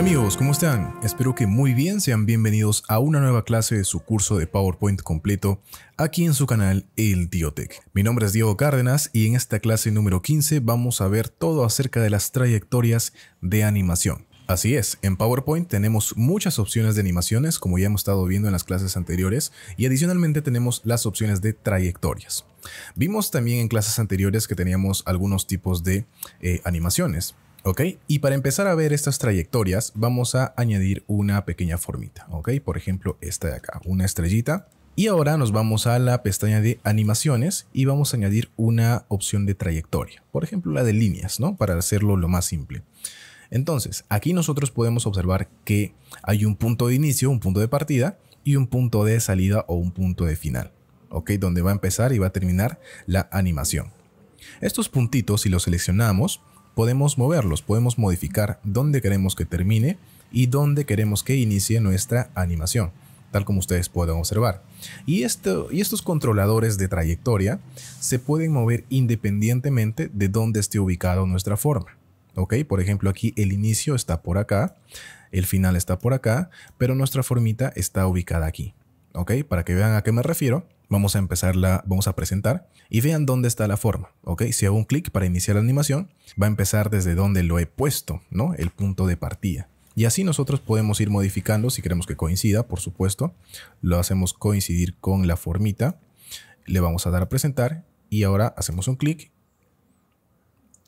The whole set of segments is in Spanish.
Hola amigos, ¿cómo están? Espero que muy bien, sean bienvenidos a una nueva clase de su curso de PowerPoint completo aquí en su canal El Diotech. Mi nombre es Diego Cárdenas y en esta clase número 15 vamos a ver todo acerca de las trayectorias de animación. Así es, en PowerPoint tenemos muchas opciones de animaciones, como ya hemos estado viendo en las clases anteriores, y adicionalmente tenemos las opciones de trayectorias. Vimos también en clases anteriores que teníamos algunos tipos de eh, animaciones. ¿ok? Y para empezar a ver estas trayectorias, vamos a añadir una pequeña formita, ¿ok? Por ejemplo, esta de acá, una estrellita. Y ahora nos vamos a la pestaña de animaciones y vamos a añadir una opción de trayectoria, por ejemplo, la de líneas, ¿no? Para hacerlo lo más simple. Entonces, aquí nosotros podemos observar que hay un punto de inicio, un punto de partida y un punto de salida o un punto de final, ¿ok? Donde va a empezar y va a terminar la animación. Estos puntitos, si los seleccionamos, podemos moverlos, podemos modificar dónde queremos que termine y dónde queremos que inicie nuestra animación, tal como ustedes pueden observar. Y, esto, y estos controladores de trayectoria se pueden mover independientemente de dónde esté ubicado nuestra forma. ¿ok? Por ejemplo, aquí el inicio está por acá, el final está por acá, pero nuestra formita está ubicada aquí, ¿ok? Para que vean a qué me refiero. Vamos a la vamos a presentar y vean dónde está la forma, ¿ok? Si hago un clic para iniciar la animación, va a empezar desde donde lo he puesto, ¿no? El punto de partida. Y así nosotros podemos ir modificando, si queremos que coincida, por supuesto, lo hacemos coincidir con la formita, le vamos a dar a presentar y ahora hacemos un clic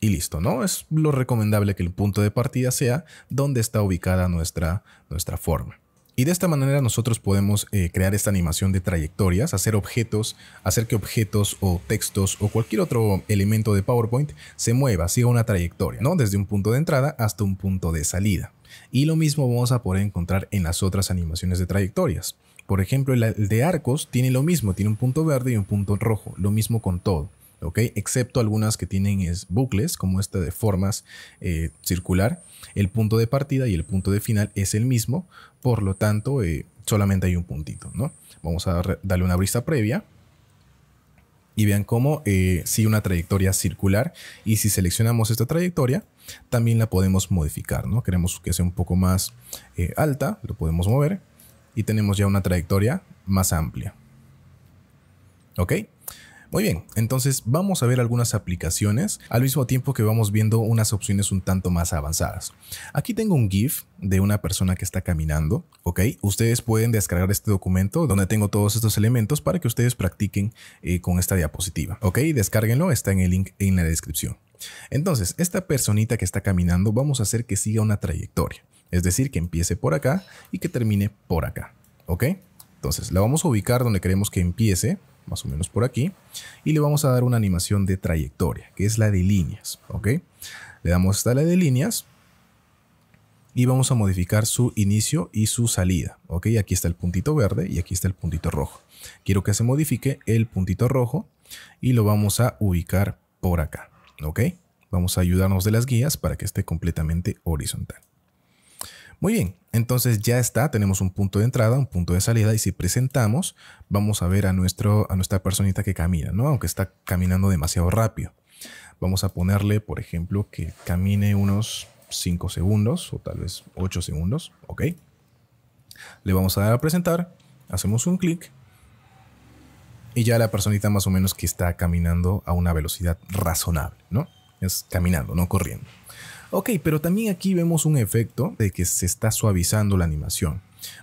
y listo, ¿no? Es lo recomendable que el punto de partida sea donde está ubicada nuestra, nuestra forma. Y de esta manera nosotros podemos eh, crear esta animación de trayectorias, hacer objetos, hacer que objetos o textos o cualquier otro elemento de PowerPoint se mueva, siga una trayectoria, ¿no? Desde un punto de entrada hasta un punto de salida. Y lo mismo vamos a poder encontrar en las otras animaciones de trayectorias. Por ejemplo, el de arcos tiene lo mismo, tiene un punto verde y un punto rojo, lo mismo con todo. ¿ok? Excepto algunas que tienen es bucles, como esta de formas eh, circular. El punto de partida y el punto de final es el mismo, por lo tanto, eh, solamente hay un puntito, ¿no? Vamos a darle una brisa previa. Y vean cómo eh, si una trayectoria circular. Y si seleccionamos esta trayectoria, también la podemos modificar, ¿no? Queremos que sea un poco más alta, lo podemos mover. Y tenemos ya una trayectoria más amplia. ¿Ok? Muy bien, entonces vamos a ver algunas aplicaciones al mismo tiempo que vamos viendo unas opciones un tanto más avanzadas. Aquí tengo un GIF de una persona que está caminando, ¿ok? Ustedes pueden descargar este documento donde tengo todos estos elementos para que ustedes practiquen eh, con esta diapositiva, ¿ok? Descárguenlo, está en el link en la descripción. Entonces, esta personita que está caminando vamos a hacer que siga una trayectoria, es decir, que empiece por acá y que termine por acá, ¿ok? Entonces, la vamos a ubicar donde queremos que empiece, más o menos por aquí, y le vamos a dar una animación de trayectoria, que es la de líneas, ¿ok? Le damos esta la de líneas y vamos a modificar su inicio y su salida, ¿ok? Aquí está el puntito verde y aquí está el puntito rojo. Quiero que se modifique el puntito rojo y lo vamos a ubicar por acá, ¿ok? Vamos a ayudarnos de las guías para que esté completamente horizontal. Muy bien, entonces ya está, tenemos un punto de entrada, un punto de salida y si presentamos vamos a ver a, nuestro, a nuestra personita que camina, ¿no? Aunque está caminando demasiado rápido. Vamos a ponerle, por ejemplo, que camine unos 5 segundos o tal vez 8 segundos, ¿ok? Le vamos a dar a presentar, hacemos un clic y ya la personita más o menos que está caminando a una velocidad razonable, ¿no? Es caminando, no corriendo. Ok, pero también aquí vemos un efecto de que se está suavizando la animación.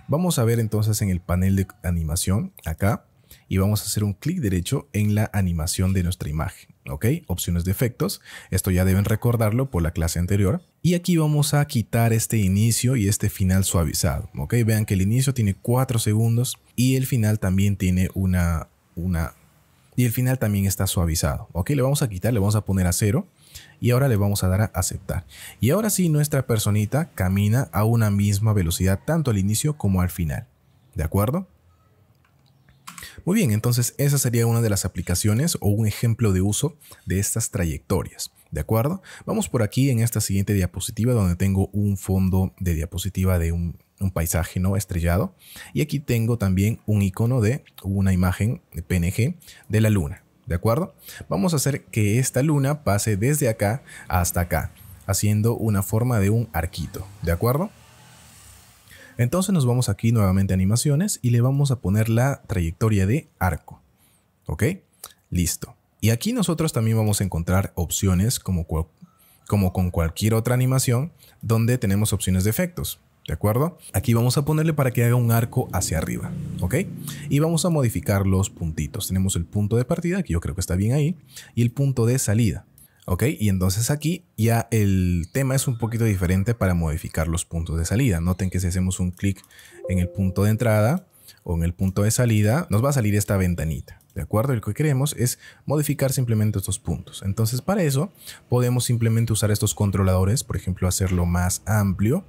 Vamos a ver entonces en el panel de animación acá y vamos a hacer un clic derecho en la animación de nuestra imagen. ¿Ok? Opciones de efectos. Esto ya deben recordarlo por la clase anterior. Y aquí vamos a quitar este inicio y este final suavizado. ¿Ok? Vean que el inicio tiene 4 segundos y el final también tiene una... una y el final también está suavizado. ¿Ok? Le vamos a quitar, le vamos a poner a cero y ahora le vamos a dar a aceptar. Y ahora sí, nuestra personita camina a una misma velocidad tanto al inicio como al final. ¿De acuerdo? Muy bien, entonces esa sería una de las aplicaciones o un ejemplo de uso de estas trayectorias. ¿De acuerdo? Vamos por aquí en esta siguiente diapositiva donde tengo un fondo de diapositiva de un, un paisaje no estrellado. Y aquí tengo también un icono de una imagen de PNG de la luna. ¿de acuerdo? Vamos a hacer que esta luna pase desde acá hasta acá, haciendo una forma de un arquito, ¿de acuerdo? Entonces nos vamos aquí nuevamente a animaciones y le vamos a poner la trayectoria de arco, ¿ok? Listo. Y aquí nosotros también vamos a encontrar opciones como, como con cualquier otra animación donde tenemos opciones de efectos. ¿De acuerdo? Aquí vamos a ponerle para que haga un arco hacia arriba, ¿ok? Y vamos a modificar los puntitos. Tenemos el punto de partida, que yo creo que está bien ahí, y el punto de salida, ¿ok? Y entonces aquí ya el tema es un poquito diferente para modificar los puntos de salida. Noten que si hacemos un clic en el punto de entrada o en el punto de salida, nos va a salir esta ventanita, ¿de acuerdo? Y lo que queremos es modificar simplemente estos puntos. Entonces para eso podemos simplemente usar estos controladores, por ejemplo, hacerlo más amplio,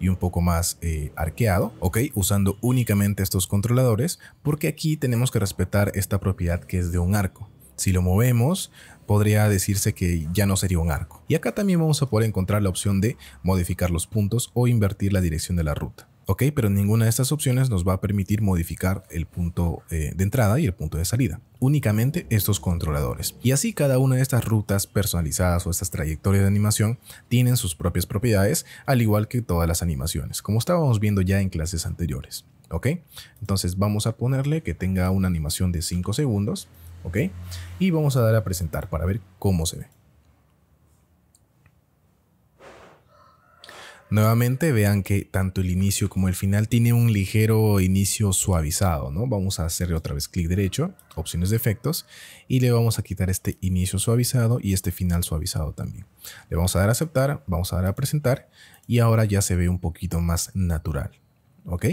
y un poco más eh, arqueado, ¿ok? Usando únicamente estos controladores, porque aquí tenemos que respetar esta propiedad que es de un arco. Si lo movemos, podría decirse que ya no sería un arco. Y acá también vamos a poder encontrar la opción de modificar los puntos o invertir la dirección de la ruta. ¿ok? Pero ninguna de estas opciones nos va a permitir modificar el punto eh, de entrada y el punto de salida, únicamente estos controladores. Y así cada una de estas rutas personalizadas o estas trayectorias de animación tienen sus propias propiedades, al igual que todas las animaciones, como estábamos viendo ya en clases anteriores, ¿ok? Entonces vamos a ponerle que tenga una animación de 5 segundos, ¿ok? Y vamos a dar a presentar para ver cómo se ve. Nuevamente vean que tanto el inicio como el final tiene un ligero inicio suavizado, ¿no? Vamos a hacerle otra vez clic derecho, opciones de efectos, y le vamos a quitar este inicio suavizado y este final suavizado también. Le vamos a dar a aceptar, vamos a dar a presentar, y ahora ya se ve un poquito más natural, ¿ok?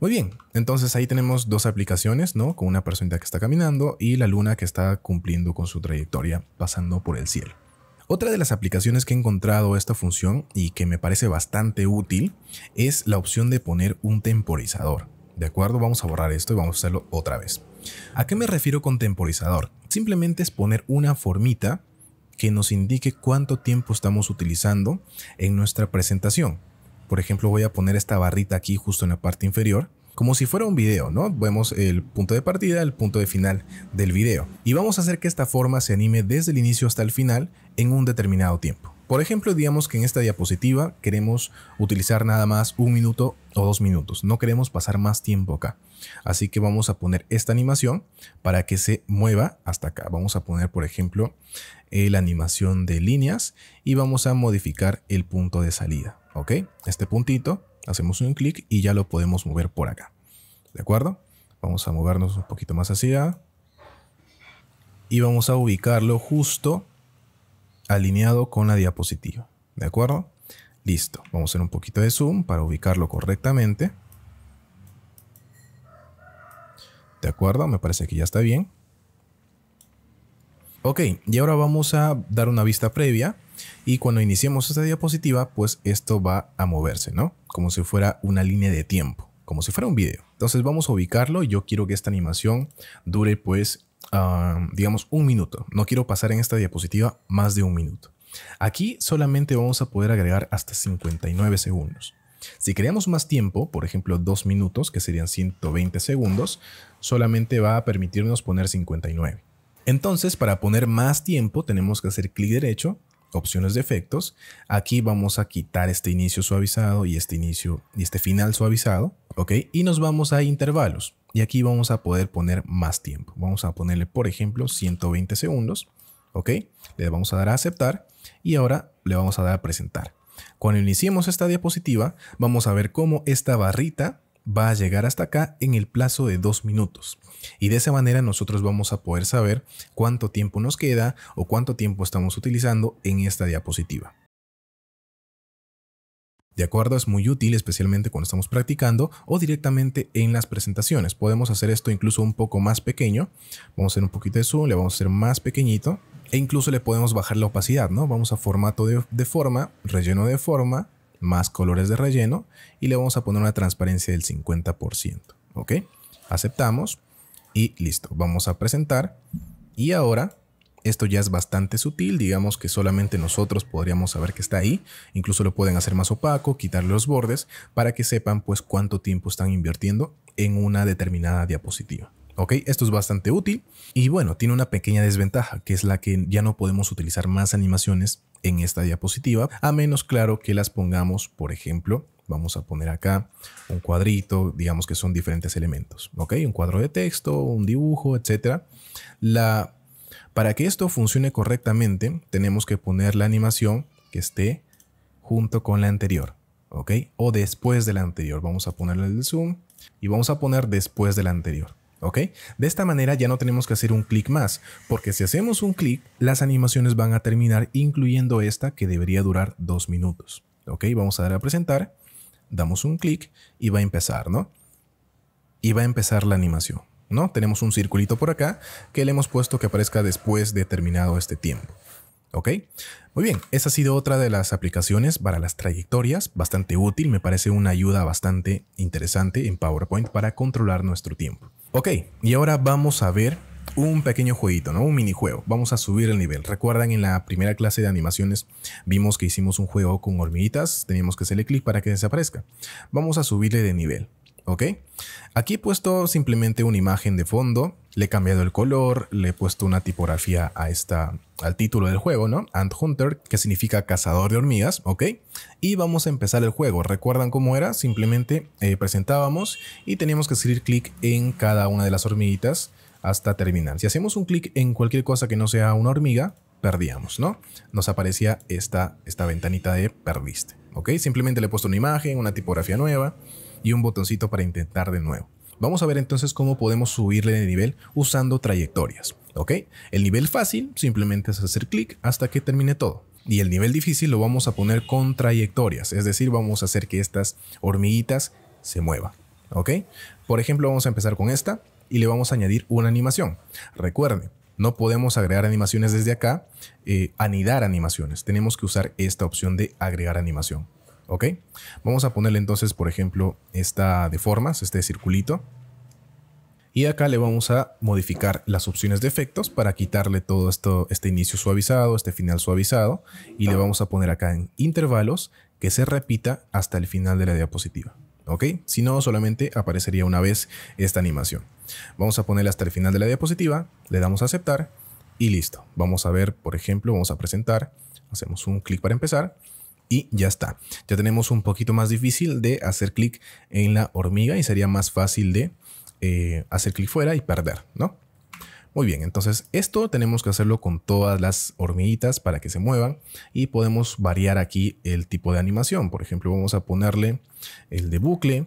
Muy bien, entonces ahí tenemos dos aplicaciones, ¿no? Con una persona que está caminando y la luna que está cumpliendo con su trayectoria pasando por el cielo. Otra de las aplicaciones que he encontrado esta función y que me parece bastante útil es la opción de poner un temporizador. ¿De acuerdo? Vamos a borrar esto y vamos a hacerlo otra vez. ¿A qué me refiero con temporizador? Simplemente es poner una formita que nos indique cuánto tiempo estamos utilizando en nuestra presentación. Por ejemplo, voy a poner esta barrita aquí justo en la parte inferior como si fuera un video, ¿no? Vemos el punto de partida, el punto de final del video. Y vamos a hacer que esta forma se anime desde el inicio hasta el final en un determinado tiempo. Por ejemplo, digamos que en esta diapositiva queremos utilizar nada más un minuto o dos minutos. No queremos pasar más tiempo acá. Así que vamos a poner esta animación para que se mueva hasta acá. Vamos a poner, por ejemplo, eh, la animación de líneas y vamos a modificar el punto de salida. ¿Ok? Este puntito Hacemos un clic y ya lo podemos mover por acá. ¿De acuerdo? Vamos a movernos un poquito más hacia y vamos a ubicarlo justo alineado con la diapositiva. ¿De acuerdo? Listo. Vamos a hacer un poquito de zoom para ubicarlo correctamente. ¿De acuerdo? Me parece que ya está bien. Ok, y ahora vamos a dar una vista previa y cuando iniciemos esta diapositiva, pues esto va a moverse, ¿no? Como si fuera una línea de tiempo, como si fuera un video. Entonces vamos a ubicarlo. Yo quiero que esta animación dure pues, ah, digamos, un minuto. No quiero pasar en esta diapositiva más de un minuto. Aquí solamente vamos a poder agregar hasta 59 segundos. Si creamos más tiempo, por ejemplo dos minutos, que serían 120 segundos, solamente va a permitirnos poner 59. Entonces, para poner más tiempo, tenemos que hacer clic derecho opciones de efectos. Aquí vamos a quitar este inicio suavizado y este inicio y este final suavizado, ¿ok? Y nos vamos a intervalos. Y aquí vamos a poder poner más tiempo. Vamos a ponerle, por ejemplo, 120 segundos, ¿ok? Le vamos a dar a aceptar y ahora le vamos a dar a presentar. Cuando iniciemos esta diapositiva, vamos a ver cómo esta barrita va a llegar hasta acá en el plazo de dos minutos. Y de esa manera nosotros vamos a poder saber cuánto tiempo nos queda o cuánto tiempo estamos utilizando en esta diapositiva. ¿De acuerdo? Es muy útil, especialmente cuando estamos practicando o directamente en las presentaciones. Podemos hacer esto incluso un poco más pequeño. Vamos a hacer un poquito de zoom, le vamos a hacer más pequeñito. E incluso le podemos bajar la opacidad, ¿no? Vamos a formato de, de forma, relleno de forma, más colores de relleno y le vamos a poner una transparencia del 50%. ¿Ok? Aceptamos y listo. Vamos a presentar y ahora esto ya es bastante sutil, digamos que solamente nosotros podríamos saber que está ahí, incluso lo pueden hacer más opaco, quitarle los bordes para que sepan pues cuánto tiempo están invirtiendo en una determinada diapositiva. ¿Ok? Esto es bastante útil y bueno, tiene una pequeña desventaja, que es la que ya no podemos utilizar más animaciones en esta diapositiva, a menos claro que las pongamos, por ejemplo, vamos a poner acá un cuadrito, digamos que son diferentes elementos, ¿ok? Un cuadro de texto, un dibujo, etc. La, para que esto funcione correctamente, tenemos que poner la animación que esté junto con la anterior, ¿ok? O después de la anterior, vamos a ponerle el zoom y vamos a poner después de la anterior. ¿ok? De esta manera ya no tenemos que hacer un clic más, porque si hacemos un clic, las animaciones van a terminar incluyendo esta que debería durar dos minutos, ¿ok? Vamos a dar a presentar, damos un clic y va a empezar, ¿no? Y va a empezar la animación, ¿no? Tenemos un circulito por acá que le hemos puesto que aparezca después de terminado este tiempo. ¿Ok? Muy bien, esa ha sido otra de las aplicaciones para las trayectorias, bastante útil, me parece una ayuda bastante interesante en PowerPoint para controlar nuestro tiempo. Ok, y ahora vamos a ver un pequeño jueguito, ¿no? Un minijuego. Vamos a subir el nivel. Recuerdan, en la primera clase de animaciones vimos que hicimos un juego con hormiguitas. Teníamos que hacerle clic para que desaparezca. Vamos a subirle de nivel. ¿ok? Aquí he puesto simplemente una imagen de fondo, le he cambiado el color, le he puesto una tipografía a esta, al título del juego, ¿no? Ant Hunter, que significa cazador de hormigas, ¿ok? Y vamos a empezar el juego. ¿Recuerdan cómo era? Simplemente eh, presentábamos y teníamos que hacer clic en cada una de las hormiguitas hasta terminar. Si hacemos un clic en cualquier cosa que no sea una hormiga, perdíamos, ¿no? Nos aparecía esta, esta ventanita de perdiste, ¿ok? Simplemente le he puesto una imagen, una tipografía nueva, y un botoncito para intentar de nuevo. Vamos a ver entonces cómo podemos subirle de nivel usando trayectorias, ¿ok? El nivel fácil simplemente es hacer clic hasta que termine todo. Y el nivel difícil lo vamos a poner con trayectorias, es decir, vamos a hacer que estas hormiguitas se muevan, ¿ok? Por ejemplo, vamos a empezar con esta y le vamos a añadir una animación. Recuerden, no podemos agregar animaciones desde acá, eh, anidar animaciones. Tenemos que usar esta opción de agregar animación. ¿Ok? Vamos a ponerle entonces, por ejemplo, esta de formas, este circulito. Y acá le vamos a modificar las opciones de efectos para quitarle todo esto, este inicio suavizado, este final suavizado. Y le vamos a poner acá en intervalos que se repita hasta el final de la diapositiva. ¿Ok? Si no, solamente aparecería una vez esta animación. Vamos a ponerle hasta el final de la diapositiva, le damos a aceptar y listo. Vamos a ver, por ejemplo, vamos a presentar, hacemos un clic para empezar y ya está. Ya tenemos un poquito más difícil de hacer clic en la hormiga y sería más fácil de eh, hacer clic fuera y perder, ¿no? Muy bien, entonces esto tenemos que hacerlo con todas las hormiguitas para que se muevan y podemos variar aquí el tipo de animación. Por ejemplo, vamos a ponerle el de bucle,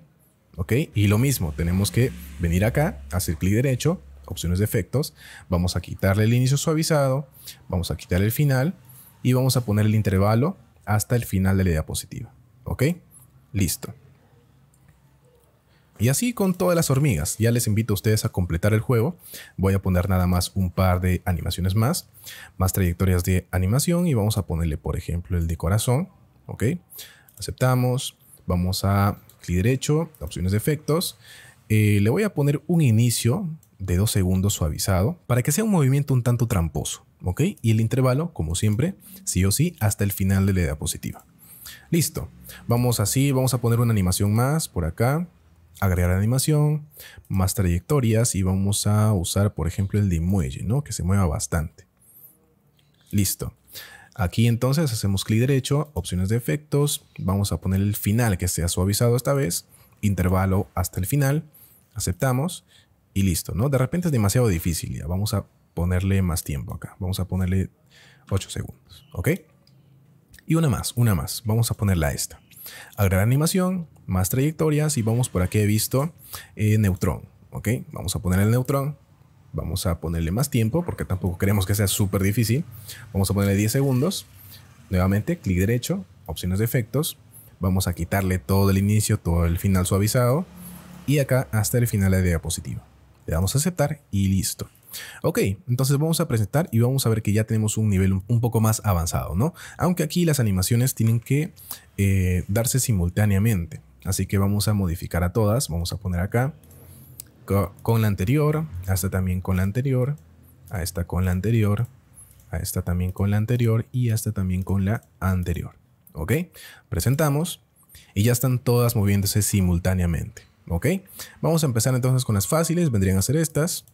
¿ok? Y lo mismo, tenemos que venir acá, hacer clic derecho, opciones de efectos, vamos a quitarle el inicio suavizado, vamos a quitar el final y vamos a poner el intervalo hasta el final de la diapositiva. ¿Ok? Listo. Y así con todas las hormigas. Ya les invito a ustedes a completar el juego. Voy a poner nada más un par de animaciones más. Más trayectorias de animación. Y vamos a ponerle, por ejemplo, el de corazón. ¿Ok? Aceptamos. Vamos a clic derecho. Opciones de efectos. Eh, le voy a poner un inicio de dos segundos suavizado. Para que sea un movimiento un tanto tramposo. ¿ok? Y el intervalo, como siempre, sí o sí, hasta el final de la diapositiva. Listo, vamos así, vamos a poner una animación más por acá, agregar animación, más trayectorias y vamos a usar, por ejemplo, el de muelle, ¿no? Que se mueva bastante. Listo. Aquí entonces hacemos clic derecho, opciones de efectos, vamos a poner el final que sea suavizado esta vez, intervalo hasta el final, aceptamos y listo, ¿no? De repente es demasiado difícil, ya vamos a ponerle más tiempo acá. Vamos a ponerle 8 segundos, ¿ok? Y una más, una más. Vamos a ponerla esta. Agregar animación, más trayectorias y vamos por aquí he visto eh, neutrón, ¿ok? Vamos a poner el neutrón. Vamos a ponerle más tiempo porque tampoco queremos que sea súper difícil. Vamos a ponerle 10 segundos. Nuevamente, clic derecho, opciones de efectos. Vamos a quitarle todo el inicio, todo el final suavizado. Y acá hasta el final de la diapositiva. Le damos a aceptar y listo. Ok, entonces vamos a presentar y vamos a ver que ya tenemos un nivel un poco más avanzado, ¿no? Aunque aquí las animaciones tienen que eh, darse simultáneamente. Así que vamos a modificar a todas. Vamos a poner acá con la anterior, hasta también con la anterior, a esta con la anterior, a esta también con la anterior y hasta también con la anterior. ¿Ok? Presentamos y ya están todas moviéndose simultáneamente. ¿Ok? Vamos a empezar entonces con las fáciles, vendrían a ser estas.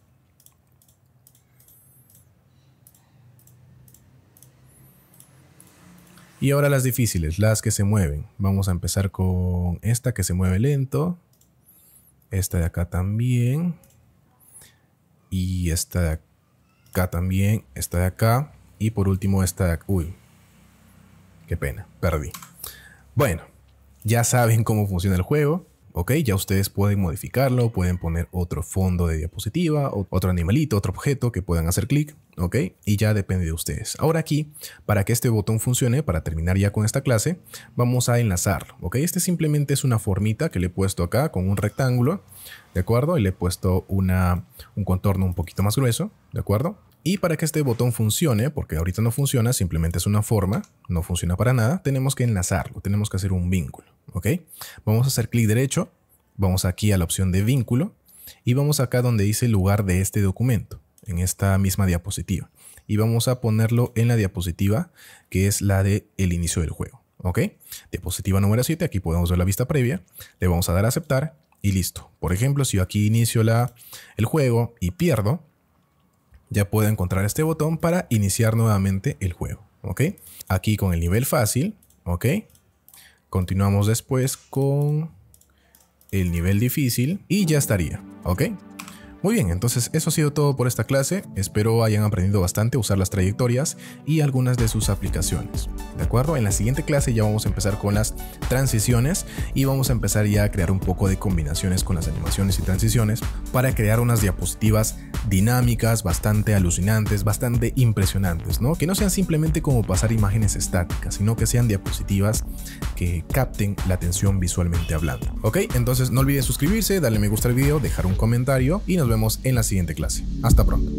Y ahora las difíciles, las que se mueven. Vamos a empezar con esta que se mueve lento. Esta de acá también. Y esta de acá también. Esta de acá. Y por último esta de acá. Uy. Qué pena, perdí. Bueno, ya saben cómo funciona el juego. Ok, ya ustedes pueden modificarlo, pueden poner otro fondo de diapositiva, otro animalito, otro objeto que puedan hacer clic, ok, y ya depende de ustedes. Ahora aquí, para que este botón funcione, para terminar ya con esta clase, vamos a enlazarlo, ok, este simplemente es una formita que le he puesto acá con un rectángulo, de acuerdo, y le he puesto una, un contorno un poquito más grueso, de acuerdo, y para que este botón funcione, porque ahorita no funciona, simplemente es una forma, no funciona para nada, tenemos que enlazarlo, tenemos que hacer un vínculo, ¿ok? Vamos a hacer clic derecho, vamos aquí a la opción de vínculo y vamos acá donde dice lugar de este documento, en esta misma diapositiva. Y vamos a ponerlo en la diapositiva que es la de el inicio del juego, ¿ok? Diapositiva número 7, aquí podemos ver la vista previa, le vamos a dar a aceptar y listo. Por ejemplo, si yo aquí inicio la, el juego y pierdo, ya puedo encontrar este botón para iniciar nuevamente el juego. ¿Ok? Aquí con el nivel fácil. ¿Ok? Continuamos después con el nivel difícil y ya estaría. ¿Ok? Muy bien, entonces eso ha sido todo por esta clase, espero hayan aprendido bastante a usar las trayectorias y algunas de sus aplicaciones, ¿de acuerdo? En la siguiente clase ya vamos a empezar con las transiciones y vamos a empezar ya a crear un poco de combinaciones con las animaciones y transiciones para crear unas diapositivas dinámicas, bastante alucinantes, bastante impresionantes, ¿no? Que no sean simplemente como pasar imágenes estáticas, sino que sean diapositivas capten la atención visualmente hablando. ¿Ok? Entonces no olviden suscribirse, darle me gusta al video, dejar un comentario y nos vemos en la siguiente clase. Hasta pronto.